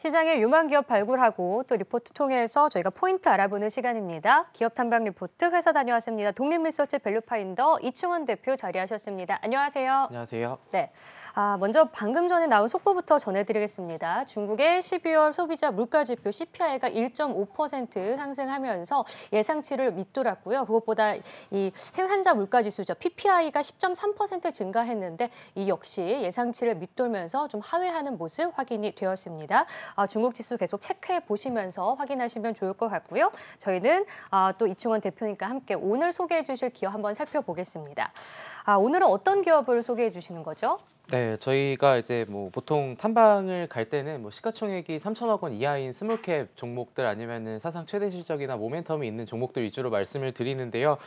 시장의 유망 기업 발굴하고 또 리포트 통해서 저희가 포인트 알아보는 시간입니다. 기업 탐방 리포트 회사 다녀왔습니다. 독립리서치 밸류파인더 이충원 대표 자리하셨습니다. 안녕하세요. 안녕하세요. 네. 아, 먼저 방금 전에 나온 속보부터 전해드리겠습니다. 중국의 12월 소비자 물가 지표 CPI가 1.5% 상승하면서 예상치를 밑돌았고요. 그것보다 이 생산자 물가 지수죠. PPI가 10.3% 증가했는데 이 역시 예상치를 밑돌면서 좀 하회하는 모습 확인이 되었습니다. 아, 중국 지수 계속 체크해 보시면서 확인하시면 좋을 것 같고요. 저희는 아, 또 이충원 대표님과 함께 오늘 소개해 주실 기업 한번 살펴보겠습니다. 아, 오늘은 어떤 기업을 소개해 주시는 거죠? 네, 저희가 이제 뭐 보통 탐방을 갈 때는 뭐 시가총액이 3천억 원 이하인 스몰캡 종목들 아니면은 사상 최대 실적이나 모멘텀이 있는 종목들 위주로 말씀을 드리는데요.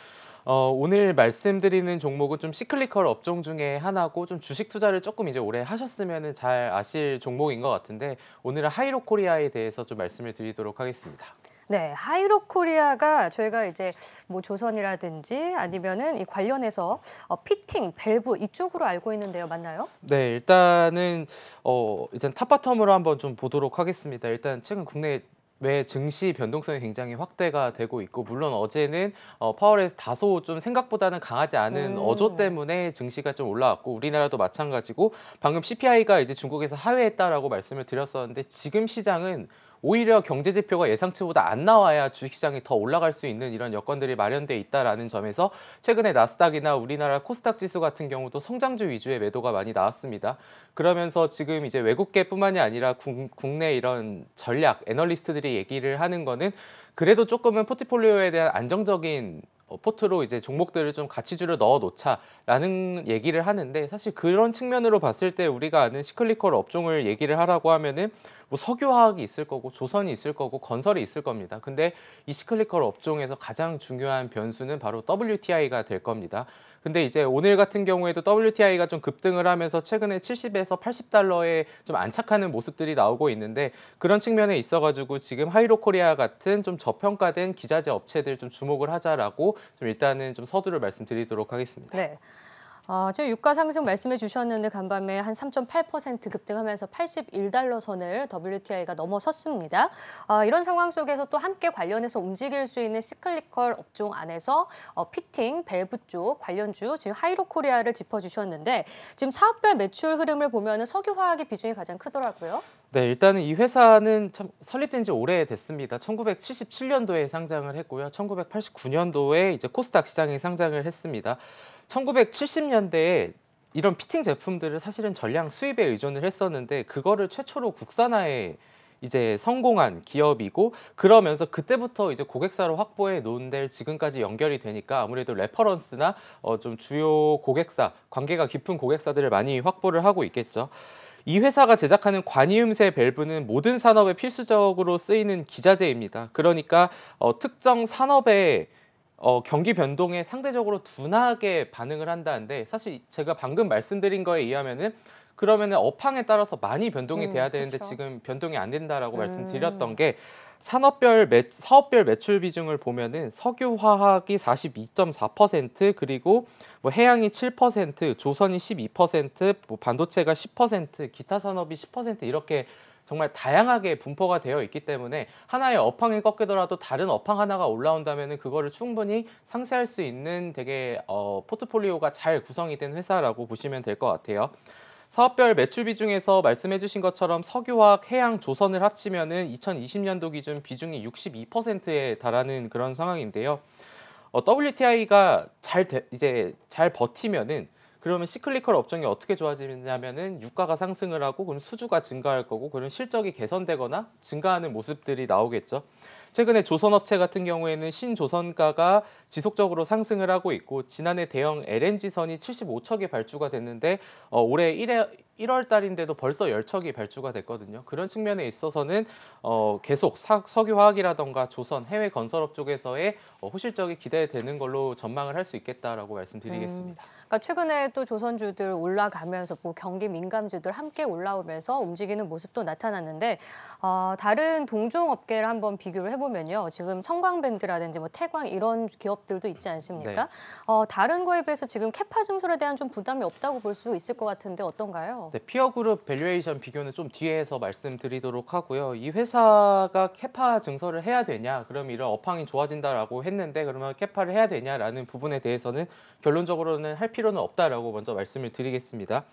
어, 오늘 말씀드리는 종목은 좀 시클리컬 업종 중에 하나고 좀 주식 투자를 조금 이제 오래 하셨으면 잘 아실 종목인 것 같은데 오늘은 하이로 코리아에 대해서 좀 말씀을 드리도록 하겠습니다. 네, 하이로 코리아가 저희가 이제 뭐 조선이라든지 아니면은 이 관련해서 어, 피팅, 밸브 이쪽으로 알고 있는데요, 맞나요? 네, 일단은 어, 일단 탑바텀으로 한번 좀 보도록 하겠습니다. 일단 최근 국내 매 증시 변동성이 굉장히 확대가 되고 있고 물론 어제는 어, 파월에 다소 좀 생각보다는 강하지 않은 오. 음. 어조 때문에 증시가 좀 올라왔고 우리나라도 마찬가지고 방금 CPI가 이제 중국에서 하회했다라고 말씀을 드렸었는데 지금 시장은 오히려 경제 지표가 예상치보다 안 나와야 주식시장이 더 올라갈 수 있는 이런 여건들이 마련돼 있다라는 점에서 최근에 나스닥이나 우리나라 코스닥 지수 같은 경우도 성장주 위주의 매도가 많이 나왔습니다. 그러면서 지금 이제 외국계뿐만이 아니라 국내 이런 전략 애널리스트들이 얘기를 하는 거는 그래도 조금은 포트폴리오에 대한 안정적인 어, 포트로 이제 종목들을 좀 가치주를 넣어 놓자라는 얘기를 하는데 사실 그런 측면으로 봤을 때 우리가 아는 시클리컬 업종을 얘기를 하라고 하면은 뭐 석유화학이 있을 거고 조선이 있을 거고 건설이 있을 겁니다. 근데 이 시클리컬 업종에서 가장 중요한 변수는 바로 WTI가 될 겁니다. 근데 이제 오늘 같은 경우에도 WTI가 좀 급등을 하면서 최근에 70에서 80달러에 좀 안착하는 모습들이 나오고 있는데 그런 측면에 있어가지고 지금 하이로코리아 같은 좀 저평가된 기자재 업체들 좀 주목을 하자라고 좀 일단은 좀 서두를 말씀드리도록 하겠습니다. 네. 어, 지금 유가 상승 말씀해 주셨는데 간밤에 한 3.8% 급등하면서 81달러 선을 WTI가 넘어섰습니다. 어, 이런 상황 속에서 또 함께 관련해서 움직일 수 있는 시클리컬 업종 안에서 어, 피팅, 밸브 쪽 관련주 지금 하이로 코리아를 짚어주셨는데 지금 사업별 매출 흐름을 보면 석유화학의 비중이 가장 크더라고요. 네, 일단은 이 회사는 참 설립된 지 오래됐습니다. 1977년도에 상장을 했고요. 1989년도에 이제 코스닥 시장에 상장을 했습니다. 1970년대에 이런 피팅 제품들을 사실은 전량 수입에 의존을 했었는데 그거를 최초로 국산화에 이제 성공한 기업이고 그러면서 그때부터 이제 고객사로 확보해 놓은 데를 지금까지 연결이 되니까 아무래도 레퍼런스나 어 좀 주요 고객사 관계가 깊은 고객사들을 많이 확보를 하고 있겠죠. 이 회사가 제작하는 관이음새 밸브는 모든 산업에 필수적으로 쓰이는 기자재입니다. 그러니까 어 특정 산업에 어, 경기 변동에 상대적으로 둔하게 반응을 한다는데 사실 제가 방금 말씀드린 거에 의하면은 그러면은 업황에 따라서 많이 변동이 음, 돼야 되는데 그쵸. 지금 변동이 안 된다라고 음. 말씀드렸던 게 산업별 매, 사업별 매출 비중을 보면은 석유화학이 42.4% 그리고 뭐 해양이 7%, 조선이 12%, 뭐 반도체가 10%, 기타 산업이 10% 이렇게 정말 다양하게 분포가 되어 있기 때문에 하나의 어팡이 꺾이더라도 다른 어팡 하나가 올라온다면 그거를 충분히 상쇄할 수 있는 되게 어, 포트폴리오가 잘 구성이 된 회사라고 보시면 될 것 같아요. 사업별 매출 비중에서 말씀해 주신 것처럼 석유화학, 해양, 조선을 합치면 은 2020년도 기준 비중이 62%에 달하는 그런 상황인데요. 어, WTI가 잘 되, 이제 잘 버티면은 그러면 시클리컬 업종이 어떻게 좋아지냐면은 유가가 상승을 하고 그럼 수주가 증가할 거고 그럼 실적이 개선되거나 증가하는 모습들이 나오겠죠. 최근에 조선업체 같은 경우에는 신조선가가 지속적으로 상승을 하고 있고 지난해 대형 LNG선이 75척이 발주가 됐는데 어, 올해 1회, 1월 달인데도 벌써 열척이 발주가 됐거든요. 그런 측면에 있어서는 어, 계속 사, 석유화학이라던가 조선 해외 건설업 쪽에서의 어, 호실적이 기대되는 걸로 전망을 할 수 있겠다라고 말씀드리겠습니다. 음, 그러니까 최근에 또 조선주들 올라가면서 뭐 경기 민감주들 함께 올라오면서 움직이는 모습도 나타났는데 어, 다른 동종 업계를 한번 비교를 해보면요. 지금 성광밴드라든지 뭐 태광 이런 기업들도 있지 않습니까? 네. 어, 다른 거에 비해서 지금 캐파 증설에 대한 좀 부담이 없다고 볼 수 있을 것 같은데 어떤가요? 네, 피어그룹 네, 밸류에이션 비교는 좀 뒤에서 말씀드리도록 하고요. 이 회사가 캐파 증설을 해야 되냐, 그럼 이런 업황이 좋아진다라고 했는데 그러면 캐파를 해야 되냐라는 부분에 대해서는 결론적으로는 할 필요는 없다라고 먼저 말씀을 드리겠습니다.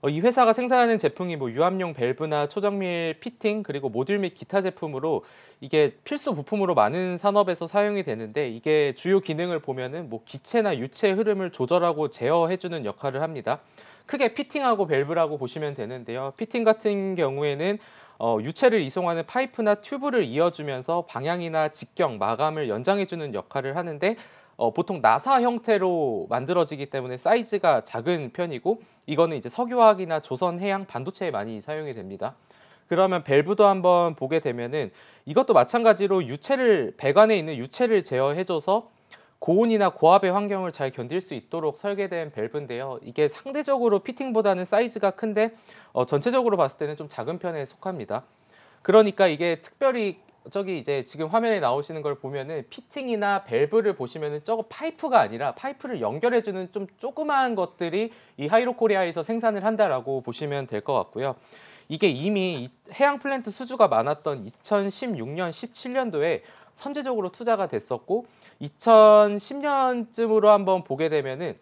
어, 이 회사가 생산하는 제품이 뭐 유압용 밸브나 초정밀 피팅 그리고 모듈 및 기타 제품으로 이게 필수 부품으로 많은 산업에서 사용이 되는데 이게 주요 기능을 보면은 뭐 기체나 유체 흐름을 조절하고 제어해주는 역할을 합니다. 크게 피팅하고 밸브라고 보시면 되는데요. 피팅 같은 경우에는 어, 유체를 이송하는 파이프나 튜브를 이어주면서 방향이나 직경, 마감을 연장해주는 역할을 하는데 어, 보통 나사 형태로 만들어지기 때문에 사이즈가 작은 편이고 이거는 이제 석유화학이나 조선해양 반도체에 많이 사용이 됩니다. 그러면 밸브도 한번 보게 되면은 이것도 마찬가지로 유체를 배관에 있는 유체를 제어해줘서 고온이나 고압의 환경을 잘 견딜 수 있도록 설계된 밸브인데요. 이게 상대적으로 피팅보다는 사이즈가 큰데 어, 전체적으로 봤을 때는 좀 작은 편에 속합니다. 그러니까 이게 특별히 저기 이제 지금 화면에 나오시는 걸 보면은 피팅이나 밸브를 보시면은 저거 파이프가 아니라 파이프를 연결해주는 좀 조그마한 것들이 이 하이로코리아에서 생산을 한다라고 보시면 될 것 같고요. 이게 이미 해양 플랜트 수주가 많았던 2016년, 17년도에 선제적으로 투자가 됐었고 2010년쯤으로 한번 보게 되면은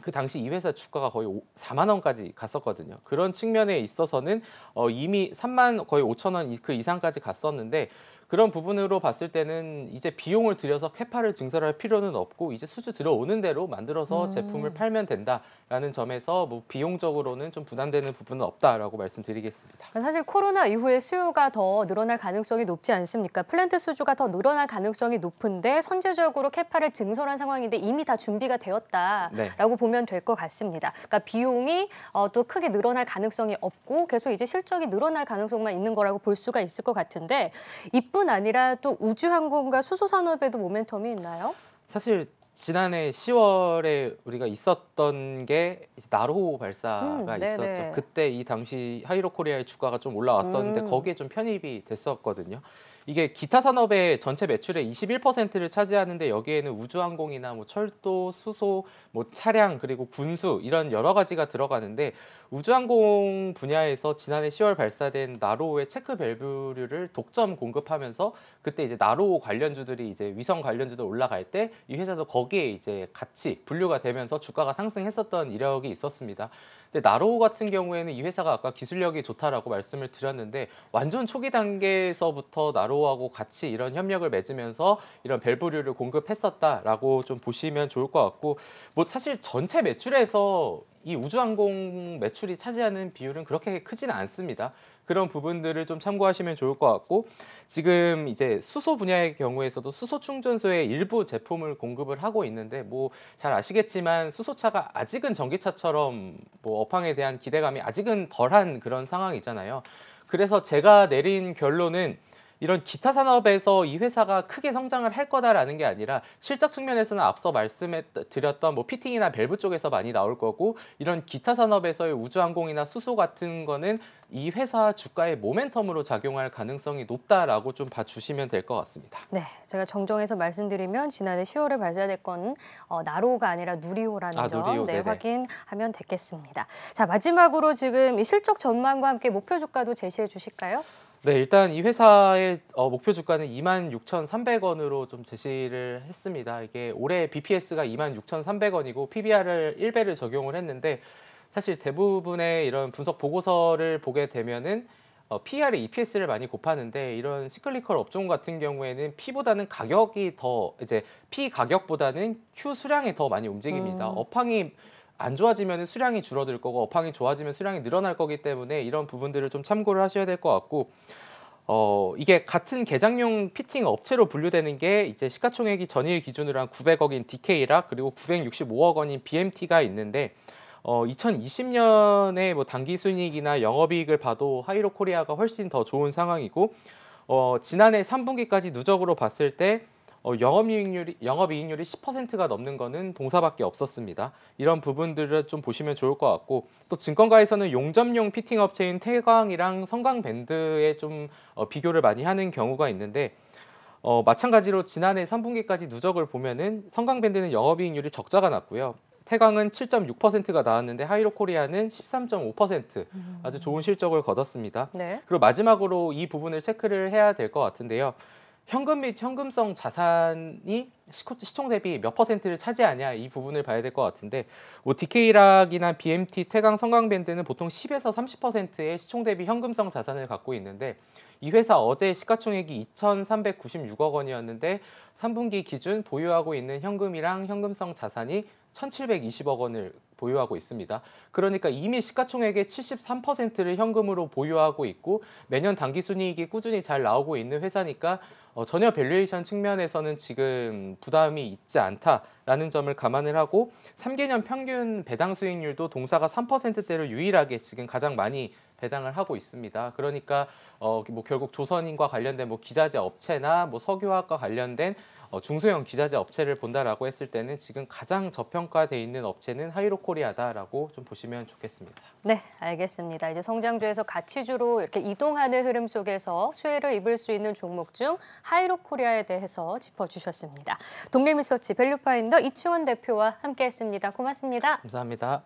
그 당시 이 회사 주가가 거의 4만 원까지 갔었거든요. 그런 측면에 있어서는 어 이미 3만 거의 5천 원 그 이상까지 갔었는데 그런 부분으로 봤을 때는 이제 비용을 들여서 캐파를 증설할 필요는 없고 이제 수주 들어오는 대로 만들어서 음. 제품을 팔면 된다라는 점에서 뭐 비용적으로는 좀 부담되는 부분은 없다라고 말씀드리겠습니다. 그러니까 사실 코로나 이후에 수요가 더 늘어날 가능성이 높지 않습니까? 플랜트 수주가 더 늘어날 가능성이 높은데 선제적으로 캐파를 증설한 상황인데 이미 다 준비가 되었다라고 네. 보면 될 것 같습니다. 그러니까 비용이 어, 또 크게 늘어날 가능성이 없고 계속 이제 실적이 늘어날 가능성만 있는 거라고 볼 수가 있을 것 같은데 이뿐 뿐 아니라 또 우주항공과 수소산업에도 모멘텀이 있나요? 사실 지난해 10월에 우리가 있었던 게 나로호 발사가 음, 있었죠. 그때 이 당시 하이로 코리아의 주가가 좀 올라왔었는데 음. 거기에 좀 편입이 됐었거든요. 이게 기타 산업의 전체 매출의 21%를 차지하는데 여기에는 우주항공이나 뭐 철도, 수소, 뭐 차량 그리고 군수 이런 여러 가지가 들어가는데 우주항공 분야에서 지난해 10월 발사된 나로우의 체크 밸류를 브 독점 공급하면서 그때 이제 나로우 관련주들이 이제 위성 관련주들 올라갈 때 이 회사도 거기에 이제 같이 분류가 되면서 주가가 상승했었던 이력이 있었습니다. 근데 나로우 같은 경우에는 이 회사가 아까 기술력이 좋다라고 말씀을 드렸는데 완전 초기 단계에서부터 나로 나토하고 같이 이런 협력을 맺으면서 이런 밸브류를 공급했었다라고 좀 보시면 좋을 것 같고 뭐 사실 전체 매출에서 이 우주항공 매출이 차지하는 비율은 그렇게 크지는 않습니다. 그런 부분들을 좀 참고하시면 좋을 것 같고 지금 이제 수소 분야의 경우에서도 수소 충전소의 일부 제품을 공급을 하고 있는데 뭐 잘 아시겠지만 수소차가 아직은 전기차처럼 뭐 업황에 대한 기대감이 아직은 덜한 그런 상황이잖아요. 그래서 제가 내린 결론은 이런 기타 산업에서 이 회사가 크게 성장을 할 거다라는 게 아니라 실적 측면에서는 앞서 말씀 드렸던 뭐 피팅이나 밸브 쪽에서 많이 나올 거고 이런 기타 산업에서의 우주항공이나 수소 같은 거는 이 회사 주가의 모멘텀으로 작용할 가능성이 높다라고 좀 봐주시면 될 것 같습니다. 네, 제가 정정해서 말씀드리면 지난해 10월에 발사됐건 어, 나로가 아니라 누리호라는 아, 점 누리호, 네, 확인하면 되겠습니다. 자 마지막으로 지금 실적 전망과 함께 목표 주가도 제시해 주실까요? 네, 일단 이 회사의 어, 목표 주가는 26,300원으로 좀 제시를 했습니다. 이게 올해 BPS가 26,300원이고 PBR을 1배를 적용을 했는데 사실 대부분의 이런 분석 보고서를 보게 되면은 어, PR에 EPS를 많이 곱하는데 이런 시클리컬 업종 같은 경우에는 P보다는 가격이 더 이제 P 가격보다는 Q 수량이 더 많이 움직입니다. 음. 업황이 안 좋아지면 수량이 줄어들 거고 업황이 좋아지면 수량이 늘어날 거기 때문에 이런 부분들을 좀 참고를 하셔야 될 것 같고 어, 이게 같은 개장용 피팅 업체로 분류되는 게 이제 시가총액이 전일 기준으로 한 900억인 DK라 그리고 965억 원인 BMT가 있는데 어, 2020년에 뭐 단기 순이익이나 영업이익을 봐도 하이로 코리아가 훨씬 더 좋은 상황이고 어, 지난해 3분기까지 누적으로 봤을 때 어, 영업이익률이 영업이익률이 10%가 넘는 거는 동사밖에 없었습니다. 이런 부분들을 좀 보시면 좋을 것 같고 또 증권가에서는 용접용 피팅 업체인 태광이랑 성광밴드에 좀 어, 비교를 많이 하는 경우가 있는데 어, 마찬가지로 지난해 3분기까지 누적을 보면은 성광밴드는 영업이익률이 적자가 났고요. 태광은 7.6%가 나왔는데 하이로코리아는 13.5% 아주 좋은 실적을 거뒀습니다. 네. 그리고 마지막으로 이 부분을 체크를 해야 될 것 같은데요. 현금 및 현금성 자산이 시총 대비 몇 퍼센트를 차지하냐 이 부분을 봐야 될 것 같은데 뭐 DK락이나 BMT, 태강, 성광밴드는 보통 10에서 30%의 시총 대비 현금성 자산을 갖고 있는데 이 회사 어제 시가총액이 2,396억 원이었는데 3분기 기준 보유하고 있는 현금이랑 현금성 자산이 1,720억 원을 보유하고 있습니다. 그러니까 이미 시가총액의 73%를 현금으로 보유하고 있고 매년 당기순이익이 꾸준히 잘 나오고 있는 회사니까 어, 전혀 밸류에이션 측면에서는 지금 부담이 있지 않다라는 점을 감안을 하고 3개년 평균 배당 수익률도 동사가 3대로 유일하게 지금 가장 많이 배당을 하고 있습니다. 그러니까 어, 뭐 결국 조선인과 관련된 뭐 기자재 업체나 뭐 석유화학과 관련된 어, 중소형 기자재 업체를 본다라고 했을 때는 지금 가장 저평가되어 있는 업체는 하이로코리아다라고 좀 보시면 좋겠습니다. 네, 알겠습니다. 이제 성장주에서 가치주로 이렇게 이동하는 흐름 속에서 수혜를 입을 수 있는 종목 중 하이로코리아에 대해서 짚어주셨습니다. 독립리서치 밸류파인더 이충원 대표와 함께했습니다. 고맙습니다. 감사합니다.